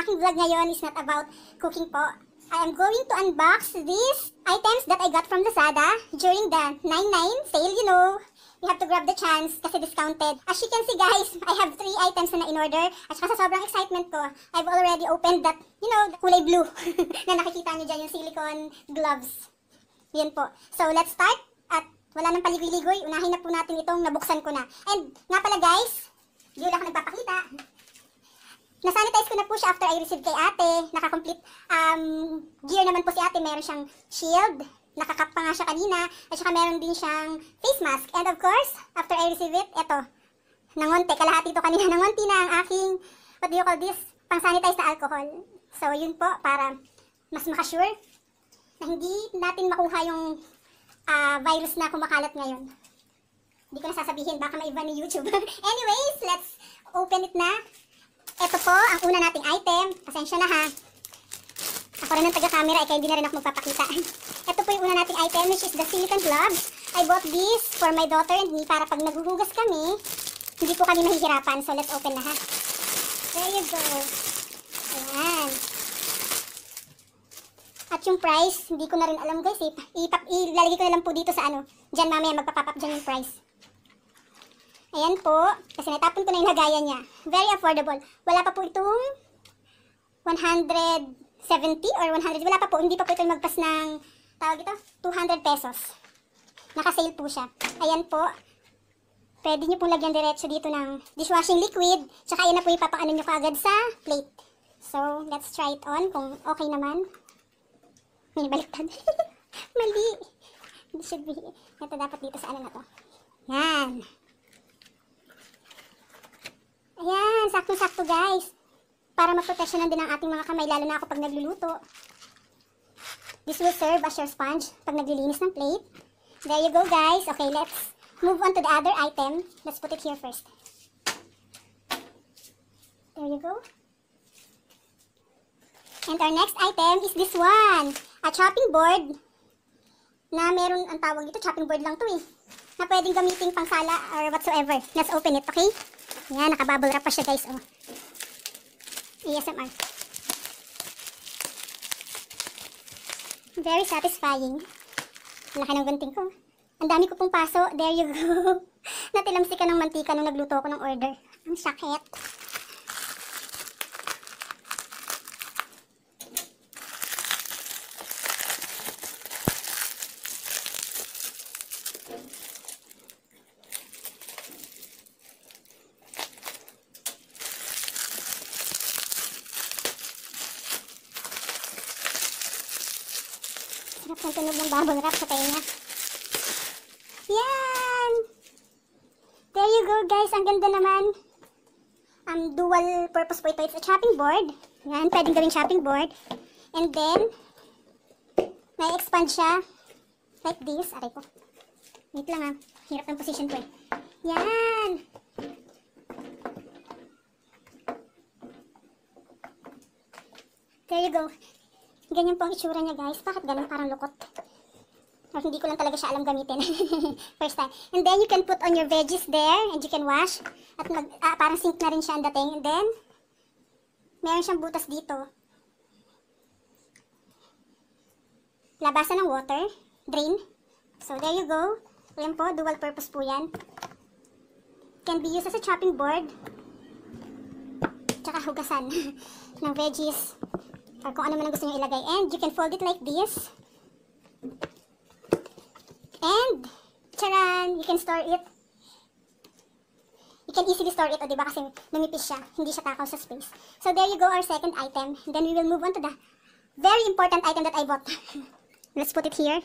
aking vlog ngayon is not about cooking po. I am going to unbox these items that I got from Lazada during the 99 sale, you know. We have to grab the chance kasi discounted. As you can see guys, I have three items na in-order. At saka sa sobrang excitement ko, I've already opened that, you know, kulay blue na nakikita nyo dyan, yung silicone gloves. Yan po. So, let's start. At wala nang paligoy-ligoy, unahin na po natin itong nabuksan ko na. And nga pala guys, di wala ako nagpapakita. Nasanitize ko na po siya after I received kay ate. Naka-complete um, gear naman po si ate. Meron siyang shield. Nakakap pa nga siya kanina. At saka meron din siyang face mask. And of course, after I received it, eto. Nangonte. Kalahati ito kanina. Nangonti na ang aking, what do you call this? Pang-sanitize na alcohol. So, yun po. Para mas makasure na hindi natin makuha yung uh, virus na kumakalat ngayon. Hindi ko na sasabihin. Baka maiba ni YouTube. Anyways, let's open it na. Ito po ang una nating item. Pasensya na ha. Ako rin ang taga-camera, eh, kaya hindi na rin ako magpapakita. Ito po yung una nating item, which is the silicone gloves. I bought this for my daughter and me para pag naghuhugas kami, hindi po kami mahihirapan. So, let's open na ha. There you go. Ayan. At yung price, hindi ko na rin alam guys. Eh. Ipap ilalagay ko na lang po dito sa ano. Diyan mamaya magpapapap dyan yung price. Ayan po. Kasi natapon ko na yung lagayan niya. Very affordable. Wala pa po itong 170 or 100. Wala pa po. Hindi pa po ito magpas ng, tawag ito, 200 pesos. Nakasale po siya. Ayan po. Pwede niyo pong lagyan diretso dito ng dishwashing liquid. Tsaka yun na po ipapaano niyo kaagad sa plate. So, let's try it on kung okay naman. May baliktad. Mali. It should be. Ito dapat dito sa ano na to. para maproteksyonan din ang ating mga kamay, lalo na ako pag nagluluto. This will serve as your sponge pag naglilinis ng plate. There you go guys. Okay, let's move on to the other item. Let's put it here first. There you go. And our next item is this one. A chopping board na meron ang tawag dito. Chopping board lang to eh. Na pwedeng gamitin pang sala or whatsoever. Let's open it, okay? Yan, nakabubble wrap pa siya guys. Oh. ASMR. Very satisfying. Laki ng gunting ko. Ang dami ko pong paso. There you go. Natilamsikan ng mantika nung nagluto ko ng order. Ang sakit. Sarap ng tunog ng bubble wrap sa tenga. Yan! There you go guys. Ang ganda naman. Um, dual purpose po ito. It's a chopping board. Yan, pwedeng gawing chopping board. And then, may expand siya. Like this. Aray ko. Wait lang ah. Hirap ng position ko eh. Yan! There you go. Ganyan po ang itsura niya guys. Bakit ganun? Parang lukot. Or hindi ko lang talaga siya alam gamitin. First time. And then you can put on your veggies there and you can wash. At mag, ah, parang sink na rin siya ang dating. And then, meron siyang butas dito. Labasan ng water. Drain. So there you go. Ayan po, dual purpose po yan. Can be used as a chopping board. Tsaka hugasan ng veggies or kung ano man ang gusto nyo ilagay. And you can fold it like this. And, charan! You can store it. You can easily store it, o diba? Kasi lumipis siya. Hindi siya takaw sa space. So, there you go, our second item. Then, we will move on to the very important item that I bought. Let's put it here.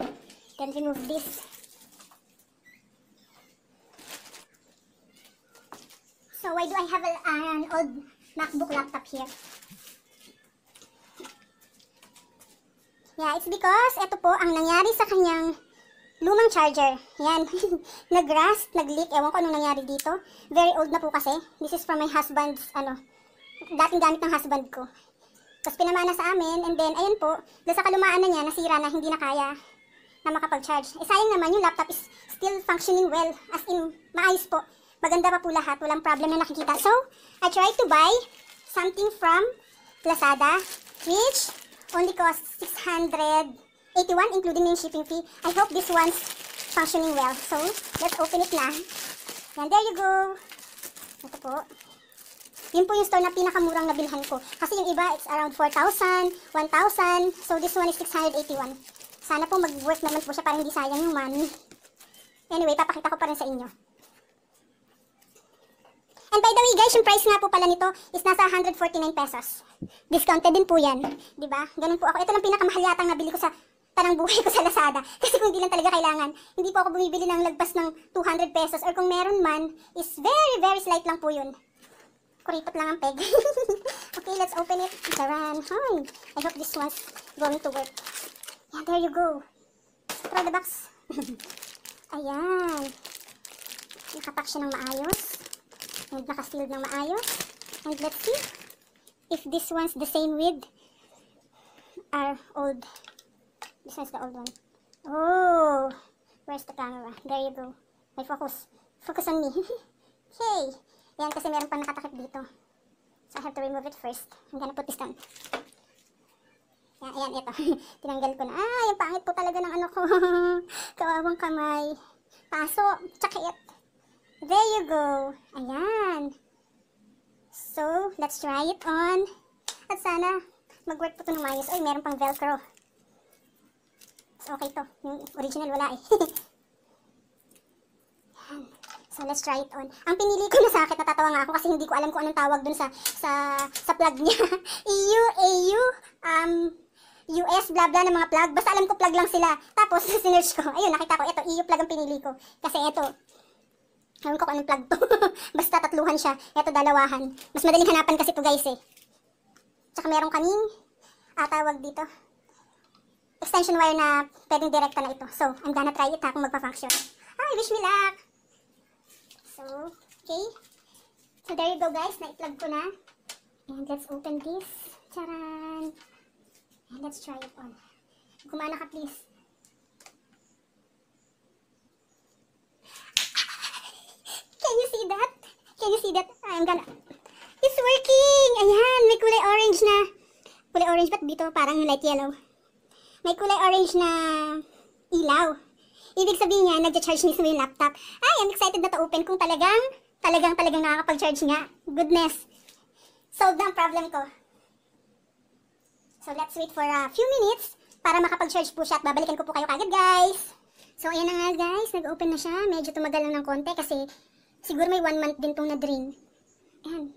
Then, remove this. So, why do I have a, an old MacBook laptop here? Yeah, it's because ito po ang nangyari sa kanyang lumang charger. Yan. Nag-rust, nag-leak. Ewan ko anong nangyari dito. Very old na po kasi. This is from my husband's, ano, dating gamit ng husband ko. Tapos pinamana sa amin, and then, ayan po, dahil sa kalumaan na niya, nasira na, hindi na kaya na makapag-charge. Eh, sayang naman, yung laptop is still functioning well, as in, maayos po. Maganda pa po lahat, walang problem na nakikita. So, I tried to buy something from Lazada, which only cost 681 including yung shipping fee. I hope this one's functioning well. So, let's open it na. And there you go. Ito po. Yun po yung store na pinakamurang nabilhan ko. Kasi yung iba, it's around 4,000, 1,000. So, this one is 681. Sana po mag worth naman po siya para hindi sayang yung money. Anyway, papakita ko pa rin sa inyo. And by the way guys, yung price nga po pala nito is nasa 149 pesos. Discounted din po yan. 'di ba? Ganun po ako. Ito lang pinakamahal yatang nabili ko sa tanang buhay ko sa Lazada. Kasi kung hindi lang talaga kailangan, hindi po ako bumibili ng lagpas ng 200 pesos. Or kung meron man, is very very slight lang po yun. Kuripot lang ang peg. okay, let's open it. Charan. Hi. I hope this one's going to work. Yeah, there you go. Try the box. Ayan. Nakapak siya ng maayos. And nakasealed ng maayos. And let's see if this one's the same with our old. This one's the old one. Oh! Where's the camera? There you go. May focus. Focus on me. hey! Yan kasi meron pang nakatakip dito. So I have to remove it first. I'm gonna put this down. Yan, ayan, ito. Tinanggal ko na. Ah, yung pangit po talaga ng ano ko. Kawawang kamay. Paso. Tsakit. There you go. Ayan. So, let's try it on. At sana, mag-work po ito ng mayos. Uy, meron pang velcro. So, okay to. Yung original wala eh. So, let's try it on. Ang pinili ko na sakit, natatawa nga ako kasi hindi ko alam kung anong tawag dun sa sa, sa plug niya. EU, AU, um, US, bla bla na mga plug. Basta alam ko plug lang sila. Tapos, sinerge ko. Ayun, nakita ko, ito, EU plug ang pinili ko. Kasi ito, Ewan ko kung anong plug to. Basta tatluhan siya. Ito dalawahan. Mas madaling hanapan kasi to guys eh. Tsaka meron kaming ah, tawag dito. Extension wire na pwedeng direkta na ito. So, I'm gonna try it ha kung magpa-function. Ay, I wish me luck! So, okay. So, there you go guys. Na-plug ko na. And let's open this. Charan! And let's try it on. Gumana ka please. tinanggal. It's working! Ayan, may kulay orange na. Kulay orange, ba't dito parang light yellow? May kulay orange na ilaw. Ibig sabihin niya, nagja-charge mismo yung laptop. Ay, I'm excited na to open kung talagang, talagang, talagang nakakapag-charge nga. Goodness. Solved na ang problem ko. So, let's wait for a few minutes para makapag-charge po siya at babalikan ko po kayo kagad, guys. So, ayan na nga, guys. Nag-open na siya. Medyo tumagal lang ng konti kasi siguro may one month din itong na-drain. Ayan.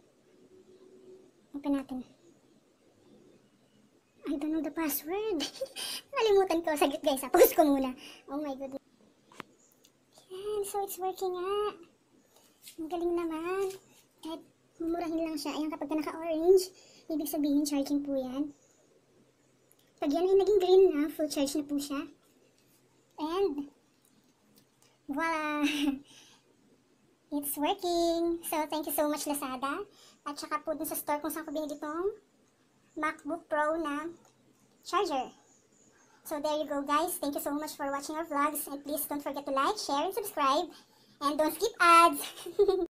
Open natin. I don't know the password. Nalimutan ko. Saglit guys. Pause ko muna. Oh my goodness. Ayan. So it's working nga. Ang galing naman. At mumurahin lang siya. Ayan kapag naka-orange, ibig sabihin charging po yan. Pag yan ay naging green na, full charge na po siya. And, voila! It's working! So, thank you so much Lazada. At saka po dun sa store kung saan ko binili tong MacBook Pro na charger. So, there you go guys. Thank you so much for watching our vlogs. And please don't forget to like, share, and subscribe. And don't skip ads!